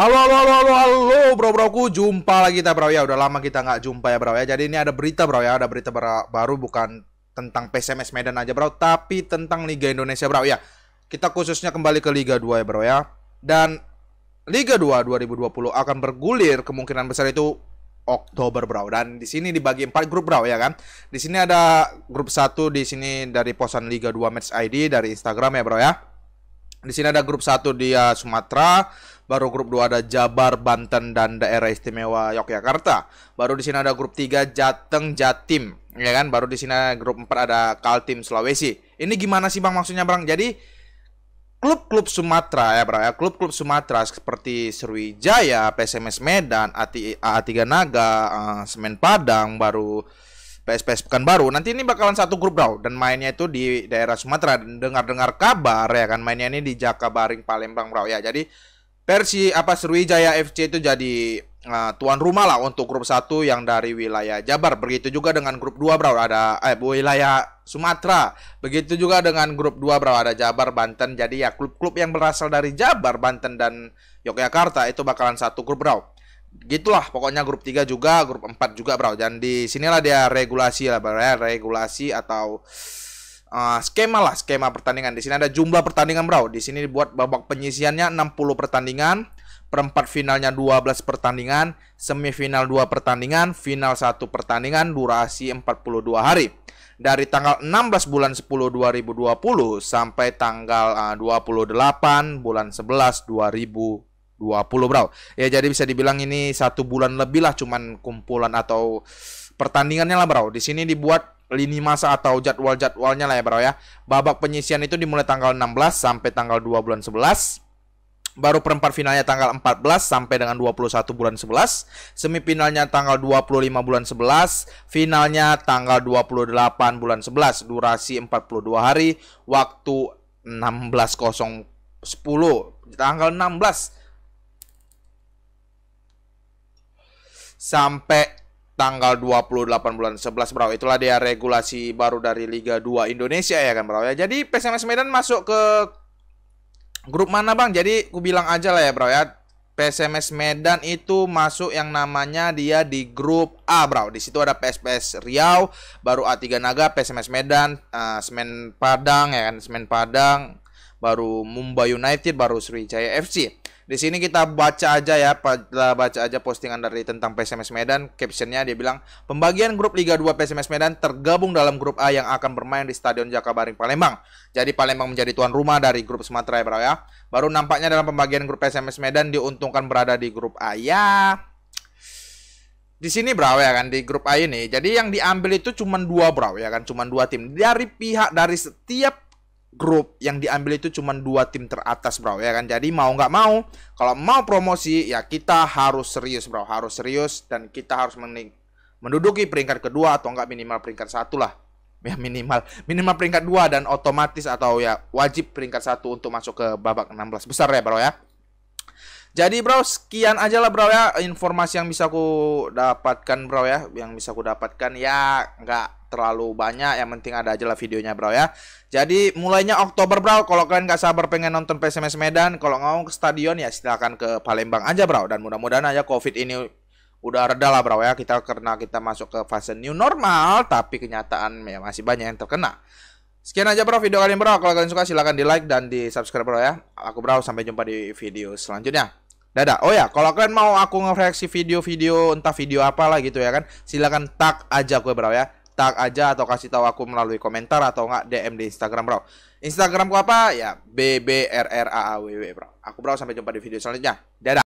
Halo, halo, halo, halo, halo, bro, broku, jumpa lagi kita, bro ya. Udah lama kita nggak jumpa ya, bro ya. Jadi ini ada berita, bro ya. Ada berita baru bukan tentang PSMS Medan aja, bro, tapi tentang Liga Indonesia, bro ya. Kita khususnya kembali ke Liga 2 ya, bro ya. Dan Liga 2 2020 akan bergulir kemungkinan besar itu Oktober, bro. Dan di sini dibagi empat grup, bro ya kan. Di sini ada grup 1 di sini dari posan Liga 2 Match ID dari Instagram ya, bro ya. Di sini ada grup 1 dia Sumatera, Baru grup 2 ada Jabar, Banten, dan daerah istimewa Yogyakarta. Baru di sini ada grup 3 Jateng, Jatim. Ya kan? Baru di sini grup 4 ada Kaltim, Sulawesi. Ini gimana sih Bang maksudnya Bang? Jadi klub-klub Sumatera ya Bang ya. Klub-klub Sumatera seperti Sriwijaya, PSMS Medan, AA3 Naga, uh, eh, Semen Padang, baru PSPS baru. Nanti ini bakalan satu grup bro dan mainnya itu di daerah Sumatera. Dengar-dengar kabar ya kan mainnya ini di Jakabaring Palembang bro ya. Jadi Versi apa Sriwijaya FC itu jadi uh, tuan rumah lah untuk grup 1 yang dari wilayah Jabar. Begitu juga dengan grup 2, Bro. Ada eh wilayah Sumatera. Begitu juga dengan grup 2, Bro. Ada Jabar, Banten. Jadi ya klub-klub yang berasal dari Jabar, Banten dan Yogyakarta itu bakalan satu grup, Bro. Gitulah pokoknya grup 3 juga, grup 4 juga, Bro. Dan di sinilah dia regulasi lah, Bro. Ya, regulasi atau uh, skema lah skema pertandingan. Di sini ada jumlah pertandingan bro. Di sini dibuat babak penyisiannya 60 pertandingan, perempat finalnya 12 pertandingan, semifinal 2 pertandingan, final 1 pertandingan, durasi 42 hari. Dari tanggal 16 bulan 10 2020 sampai tanggal eh, uh, 28 bulan 11 2020 bro. Ya jadi bisa dibilang ini satu bulan lebih lah cuman kumpulan atau pertandingannya lah bro. Di sini dibuat lini masa atau jadwal-jadwalnya lah ya bro ya. Babak penyisian itu dimulai tanggal 16 sampai tanggal 2 bulan 11. Baru perempat finalnya tanggal 14 sampai dengan 21 bulan 11 Semifinalnya tanggal 25 bulan 11 Finalnya tanggal 28 bulan 11 Durasi 42 hari Waktu 16.010 Tanggal 16 Sampai tanggal 28 bulan 11 Bro. Itulah dia regulasi baru dari Liga 2 Indonesia ya kan Bro ya. Jadi PSMS Medan masuk ke grup mana Bang? Jadi ku bilang aja lah ya Bro ya. PSMS Medan itu masuk yang namanya dia di grup A, bro. Di situ ada PSPS Riau, baru A3 Naga, PSMS Medan, uh, Semen Padang ya kan, Semen Padang, baru Mumbai United, baru Sriwijaya FC. Di sini kita baca aja ya, kita baca aja postingan dari tentang PSMS Medan. Captionnya dia bilang, pembagian grup Liga 2 PSMS Medan tergabung dalam grup A yang akan bermain di Stadion Jakabaring Palembang. Jadi Palembang menjadi tuan rumah dari grup Sumatera ya, ya. Baru nampaknya dalam pembagian grup PSMS Medan diuntungkan berada di grup A ya. Di sini bro ya kan di grup A ini. Jadi yang diambil itu cuma dua bro ya kan, cuma dua tim dari pihak dari setiap grup yang diambil itu cuma dua tim teratas bro ya kan jadi mau nggak mau kalau mau promosi ya kita harus serius bro harus serius dan kita harus menduduki peringkat kedua atau nggak minimal peringkat satu lah ya minimal minimal peringkat dua dan otomatis atau ya wajib peringkat satu untuk masuk ke babak 16 besar ya bro ya jadi bro, sekian aja lah bro ya informasi yang bisa aku dapatkan bro ya, yang bisa aku dapatkan ya nggak terlalu banyak, yang penting ada aja lah videonya bro ya. Jadi mulainya Oktober bro, kalau kalian nggak sabar pengen nonton PSMS Medan, kalau mau ke stadion ya silahkan ke Palembang aja bro. Dan mudah-mudahan aja COVID ini udah reda lah bro ya kita karena kita masuk ke fase new normal tapi kenyataan ya masih banyak yang terkena sekian aja bro video kali ini bro kalau kalian suka silahkan di like dan di subscribe bro ya aku bro sampai jumpa di video selanjutnya Dadah. Oh ya, kalau kalian mau aku ngereaksi video-video entah video apalah gitu ya kan, silakan tag aja gue ya, bro ya. Tag aja atau kasih tahu aku melalui komentar atau enggak DM di Instagram bro. Instagramku apa? Ya W bro. Aku bro sampai jumpa di video selanjutnya. Dadah.